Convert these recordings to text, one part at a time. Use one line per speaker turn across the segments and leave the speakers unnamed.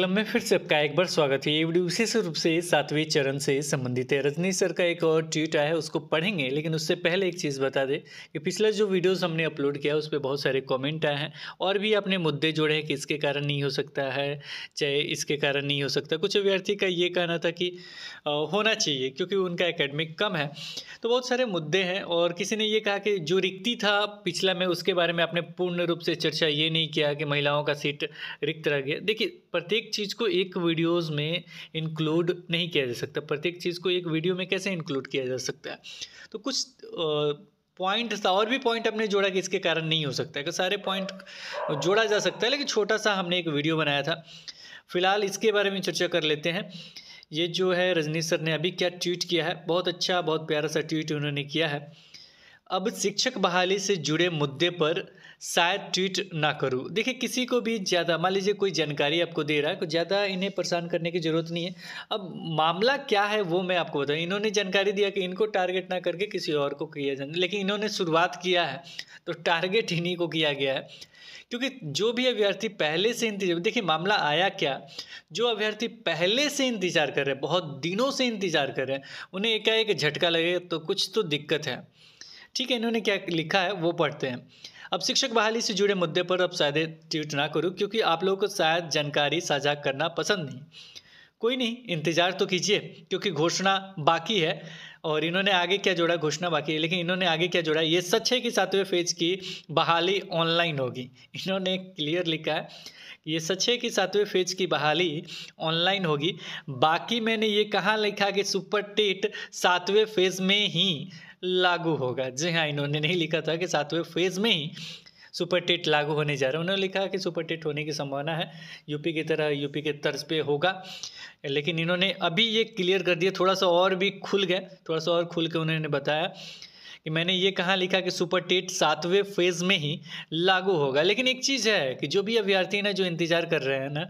पाठ्यक्रम में फिर से आपका एक बार स्वागत है ये वीडियो विशेष रूप से सातवें चरण से संबंधित है रजनी सर का एक और ट्वीट आया है उसको पढ़ेंगे लेकिन उससे पहले एक चीज़ बता दें कि पिछला जो वीडियोस हमने अपलोड किया उस पर बहुत सारे कमेंट आए हैं और भी आपने मुद्दे जोड़े हैं कि इसके कारण नहीं हो सकता है चाहे इसके कारण नहीं हो सकता कुछ अभ्यर्थी का ये कहना था कि होना चाहिए क्योंकि उनका अकेडमिक कम है तो बहुत सारे मुद्दे हैं और किसी ने ये कहा कि जो रिक्ति था पिछला में उसके बारे में आपने पूर्ण रूप से चर्चा ये नहीं किया कि महिलाओं का सीट रिक्त रह गया देखिए प्रत्येक चीज़ को एक वीडियोस में इंक्लूड नहीं किया जा सकता प्रत्येक चीज़ को एक वीडियो में कैसे इंक्लूड किया जा सकता है तो कुछ पॉइंट था और भी पॉइंट हमने जोड़ा कि इसके कारण नहीं हो सकता है कि सारे पॉइंट जोड़ा जा सकता है लेकिन छोटा सा हमने एक वीडियो बनाया था फिलहाल इसके बारे में चर्चा कर लेते हैं ये जो है रजनीश सर ने अभी क्या ट्वीट किया है बहुत अच्छा बहुत प्यारा सा ट्वीट उन्होंने किया है अब शिक्षक बहाली से जुड़े मुद्दे पर शायद ट्वीट ना करूँ देखिए किसी को भी ज़्यादा मान लीजिए कोई जानकारी आपको दे रहा है ज़्यादा इन्हें परेशान करने की ज़रूरत नहीं है अब मामला क्या है वो मैं आपको बताऊँ इन्होंने जानकारी दिया कि इनको टारगेट ना करके किसी और को किया जाए लेकिन इन्होंने शुरुआत किया है तो टारगेट इन्हीं को किया गया है क्योंकि जो भी अभ्यर्थी पहले से इंतजार देखिए मामला आया क्या जो अभ्यर्थी पहले से इंतजार कर रहे हैं बहुत दिनों से इंतजार कर रहे हैं उन्हें एकाएक झटका लगेगा तो कुछ तो दिक्कत है ठीक है इन्होंने क्या लिखा है वो पढ़ते हैं अब शिक्षक बहाली से जुड़े मुद्दे पर अब शायद ट्वीट ना करूँ क्योंकि आप लोगों को शायद जानकारी साझा करना पसंद नहीं कोई नहीं इंतज़ार तो कीजिए क्योंकि घोषणा बाकी है और इन्होंने आगे क्या जोड़ा घोषणा बाकी है लेकिन इन्होंने आगे क्या जोड़ा ये सच है कि सातवें फेज की बहाली ऑनलाइन होगी इन्होंने क्लियर लिखा है ये सच है कि सातवें फेज की बहाली ऑनलाइन होगी बाकी मैंने ये कहाँ लिखा कि सुपर टेट सातवें फेज में ही लागू होगा जी हाँ इन्होंने नहीं लिखा था कि सातवें फेज में ही सुपर टेट लागू होने जा रहा है उन्होंने लिखा कि सुपर टेट होने की संभावना है यूपी की तरह यूपी के तर्ज पे होगा लेकिन इन्होंने अभी ये क्लियर कर दिया थोड़ा सा और भी खुल गए थोड़ा सा और खुल के उन्होंने बताया कि मैंने ये कहाँ लिखा कि सुपर टेट सातवें फेज़ में ही लागू होगा लेकिन एक चीज़ है कि जो भी अभ्यर्थी ना जो इंतज़ार कर रहे हैं ना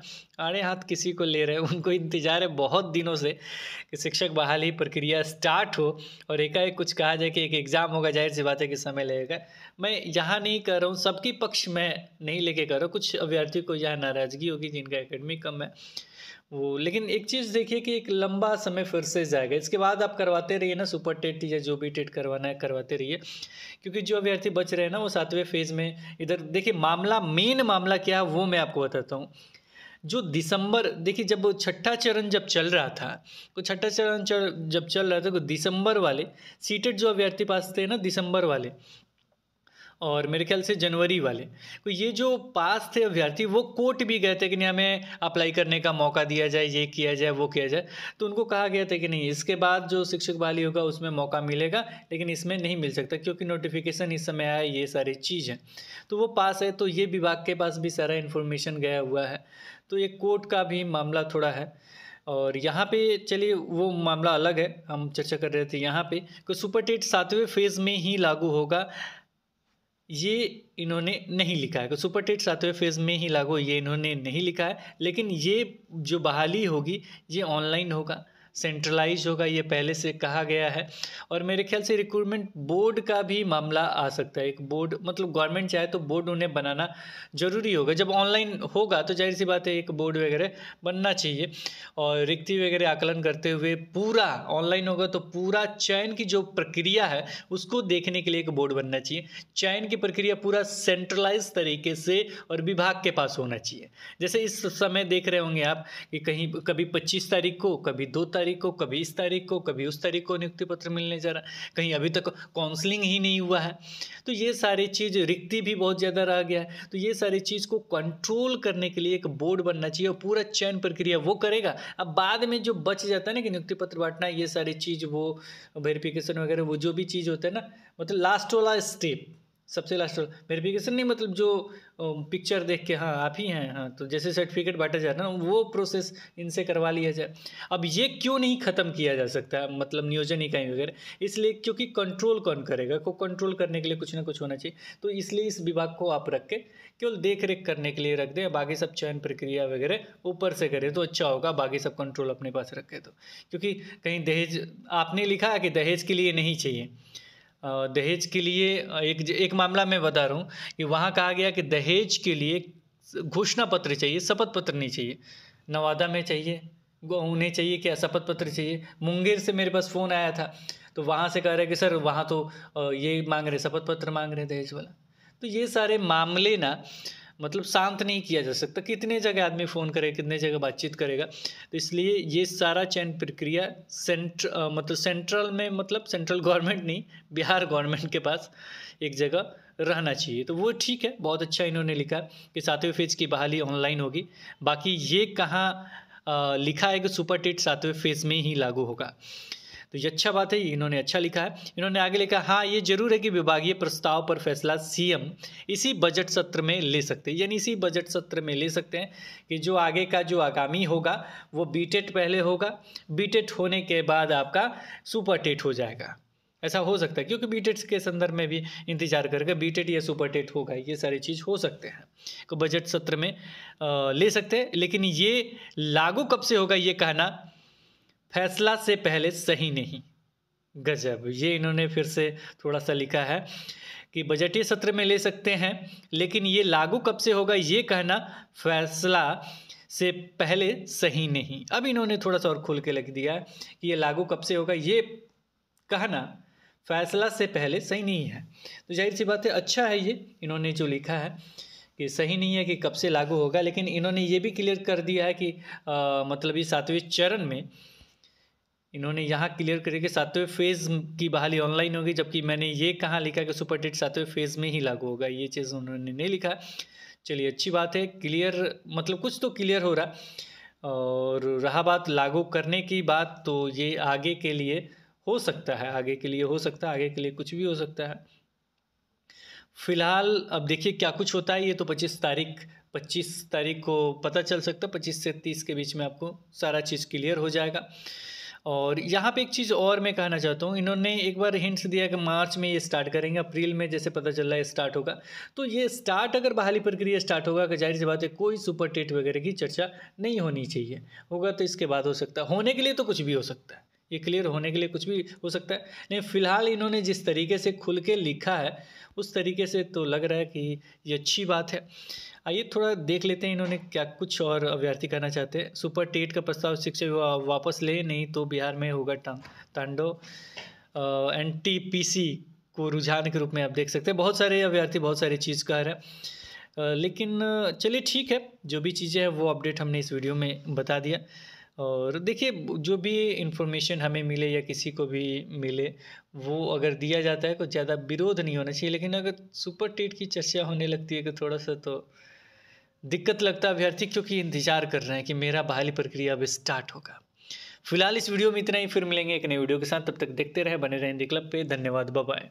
आड़े हाथ किसी को ले रहे हैं उनको इंतज़ार है बहुत दिनों से कि शिक्षक बहाली प्रक्रिया स्टार्ट हो और एकाएक कुछ कहा जाए कि एक एग्ज़ाम होगा जाहिर सी बात है कि समय लगेगा मैं यहाँ नहीं कर रहा हूँ सबकी पक्ष में नहीं लेके कर रहा हूँ कुछ अभ्यर्थियों को यहाँ नाराज़गी होगी जिनका एकेडमी कम है वो लेकिन एक चीज़ देखिए कि एक लंबा समय फिर से जाएगा इसके बाद आप करवाते रहिए ना सुपर टेट या जो भी टेट करवाना है करवाते रहिए क्योंकि जो अभ्यर्थी बच रहे हैं ना वो सातवें फेज़ में इधर देखिए मामला मेन मामला क्या है वो मैं आपको बताता हूँ जो दिसंबर देखिए जब छठा चरण जब चल रहा था तो छठा चरण जब चल रहा था तो दिसंबर वाले सीटेड जो अभ्यर्थी पास थे ना दिसंबर वाले और मेरे ख्याल से जनवरी वाले तो ये जो पास थे अभ्यर्थी वो कोर्ट भी गए थे कि नहीं हमें अप्लाई करने का मौका दिया जाए ये किया जाए वो किया जाए तो उनको कहा गया था कि नहीं इसके बाद जो शिक्षक बहाली होगा उसमें मौका मिलेगा लेकिन इसमें नहीं मिल सकता क्योंकि नोटिफिकेशन इस समय आया ये सारी चीज़ है तो वो पास है तो ये विभाग के पास भी सारा इन्फॉर्मेशन गया हुआ है तो ये कोर्ट का भी मामला थोड़ा है और यहाँ पे चलिए वो मामला अलग है हम चर्चा कर रहे थे यहाँ पे कि सुपर टेट सातवें फेज़ में ही लागू होगा ये इन्होंने नहीं लिखा है सुपर टेट सातवें फेज़ में ही लागू ये इन्होंने नहीं लिखा है लेकिन ये जो बहाली होगी ये ऑनलाइन होगा सेंट्रलाइज होगा ये पहले से कहा गया है और मेरे ख्याल से रिक्रूटमेंट बोर्ड का भी मामला आ सकता है एक बोर्ड मतलब गवर्नमेंट चाहे तो बोर्ड उन्हें बनाना ज़रूरी होगा जब ऑनलाइन होगा तो जाहिर सी बात है एक बोर्ड वगैरह बनना चाहिए और रिक्ति वगैरह आकलन करते हुए पूरा ऑनलाइन होगा तो पूरा चयन की जो प्रक्रिया है उसको देखने के लिए एक बोर्ड बनना चाहिए चयन की प्रक्रिया पूरा सेंट्रलाइज तरीके से और विभाग के पास होना चाहिए जैसे इस समय देख रहे होंगे आप कि कहीं कभी पच्चीस तारीख को कभी दो तारीख तारीख को कभी इस तारीख को कभी उस तारीख को नियुक्ति पत्र मिलने जा रहा है कहीं अभी तक काउंसलिंग ही नहीं हुआ है तो ये सारी चीज़ रिक्ति भी बहुत ज़्यादा रह गया है तो ये सारी चीज़ को कंट्रोल करने के लिए एक बोर्ड बनना चाहिए और पूरा चयन प्रक्रिया वो करेगा अब बाद में जो बच जाता है ना कि नियुक्ति पत्र बांटना ये सारी चीज़ वो वेरिफिकेशन वगैरह वो जो भी चीज़ होता है ना मतलब लास्ट वाला स्टेप सबसे लास्ट वेरिफिकेशन नहीं मतलब जो पिक्चर देख के हाँ आप ही हैं हाँ तो जैसे सर्टिफिकेट बांटा जाता है ना वो प्रोसेस इनसे करवा लिया जाए अब ये क्यों नहीं ख़त्म किया जा सकता मतलब नियोजन इकाई वगैरह इसलिए क्योंकि कंट्रोल कौन करेगा को कंट्रोल करने के लिए कुछ ना कुछ होना चाहिए तो इसलिए इस विभाग को आप रख के केवल देख रेख करने के लिए रख दें बाकी सब चयन प्रक्रिया वगैरह ऊपर से करें तो अच्छा होगा बाकी सब कंट्रोल अपने पास रखें तो क्योंकि कहीं दहेज आपने लिखा कि दहेज के लिए नहीं चाहिए दहेज के लिए एक एक मामला मैं बता रहा हूँ कि वहाँ कहा गया कि दहेज के लिए घोषणा पत्र चाहिए, शपथ पत्र नहीं चाहिए। नवादा में चाहिए, उन्हें चाहिए क्या शपथ पत्र चाहिए। मुंगेर से मेरे पास फ़ोन आया था, तो वहाँ से कह रहे कि सर वहाँ तो ये मांग रहे शपथ पत्र मांग रहे दहेज वाला। तो ये सारे मामले ना मतलब शांत नहीं किया जा सकता कितने जगह आदमी फ़ोन करेगा कितने जगह बातचीत करेगा तो इसलिए ये सारा चयन प्रक्रिया सेंट्र मतलब सेंट्रल में मतलब सेंट्रल गवर्नमेंट नहीं बिहार गवर्नमेंट के पास एक जगह रहना चाहिए तो वो ठीक है बहुत अच्छा इन्होंने लिखा कि सातवें फेज की बहाली ऑनलाइन होगी बाकी ये कहाँ लिखा है कि सुपर टेट सातवें फेज में ही लागू होगा तो ये अच्छा बात है इन्होंने अच्छा लिखा है इन्होंने आगे लिखा हाँ ये जरूर है कि विभागीय प्रस्ताव पर फैसला सीएम इसी बजट सत्र में ले सकते हैं यानी इसी बजट सत्र में ले सकते हैं कि जो आगे का जो आगामी होगा वो बी पहले होगा बी होने के बाद आपका सुपर टेट हो जाएगा ऐसा हो सकता है क्योंकि बी के संदर्भ में भी इंतजार करके टेट या सुपर टेट होगा ये सारी चीज़ हो सकते हैं को तो बजट सत्र में आ, ले सकते हैं लेकिन ये लागू कब से होगा ये कहना फैसला से पहले सही नहीं गजब ये इन्होंने फिर से थोड़ा सा लिखा है कि बजटीय सत्र में ले सकते हैं लेकिन ये लागू कब से होगा ये कहना फैसला से पहले सही नहीं अब इन्होंने थोड़ा सा और खुल के लिख दिया कि ये लागू कब से होगा ये कहना फैसला से पहले सही नहीं है तो जाहिर सी बात है अच्छा है ये इन्होंने जो लिखा है कि सही नहीं है कि कब से लागू होगा लेकिन इन्होंने ये भी क्लियर कर दिया है कि आ, मतलब ये सातवें चरण में इन्होंने यहाँ क्लियर करके सातवें फेज़ की बहाली ऑनलाइन होगी जबकि मैंने ये कहाँ लिखा कि सुपर टेट सातवें फेज़ में ही लागू होगा ये चीज़ उन्होंने नहीं लिखा चलिए अच्छी बात है क्लियर मतलब कुछ तो क्लियर हो रहा और रहा बात लागू करने की बात तो ये आगे के लिए हो सकता है आगे के लिए हो सकता है आगे के लिए कुछ भी हो सकता है फिलहाल अब देखिए क्या कुछ होता है ये तो पच्चीस तारीख पच्चीस तारीख को पता चल सकता है पच्चीस से तीस के बीच में आपको सारा चीज़ क्लियर हो जाएगा और हम्म। यहाँ पे एक चीज़ और मैं कहना चाहता हूँ इन्होंने एक बार हिंट्स दिया कि मार्च में ये स्टार्ट करेंगे अप्रैल में जैसे पता चल रहा है स्टार्ट होगा तो ये स्टार्ट अगर बहाली प्रक्रिया स्टार्ट होगा कि जाहिर सी बात है कोई सुपर टेट वगैरह की चर्चा नहीं होनी चाहिए होगा तो इसके बाद हो सकता है होने के लिए तो कुछ भी हो सकता है ये क्लियर होने के लिए कुछ भी हो सकता है नहीं फिलहाल इन्होंने जिस तरीके से खुल के लिखा है उस तरीके से तो लग रहा है कि ये अच्छी बात है आइए थोड़ा देख लेते हैं इन्होंने क्या कुछ और अभ्यर्थी करना चाहते हैं सुपर टेट का प्रस्ताव शिक्षक वा, वापस ले नहीं तो बिहार में होगा तांडो एन टी पी सी को रुझान के रूप में आप देख सकते हैं बहुत सारे अभ्यर्थी बहुत सारी चीज़ कह रहे हैं लेकिन चलिए ठीक है जो भी चीज़ें हैं वो अपडेट हमने इस वीडियो में बता दिया और देखिए जो भी इन्फॉर्मेशन हमें मिले या किसी को भी मिले वो अगर दिया जाता है तो ज़्यादा विरोध नहीं होना चाहिए लेकिन अगर सुपर टेट की चर्चा होने लगती है तो थोड़ा सा तो दिक्कत लगता है अभ्यर्थी क्योंकि इंतजार कर रहे हैं कि मेरा बहाली प्रक्रिया अब स्टार्ट होगा फिलहाल इस वीडियो में इतना ही फिर मिलेंगे एक नए वीडियो के साथ तब तक देखते रहे बने रहें क्लब पे धन्यवाद बाय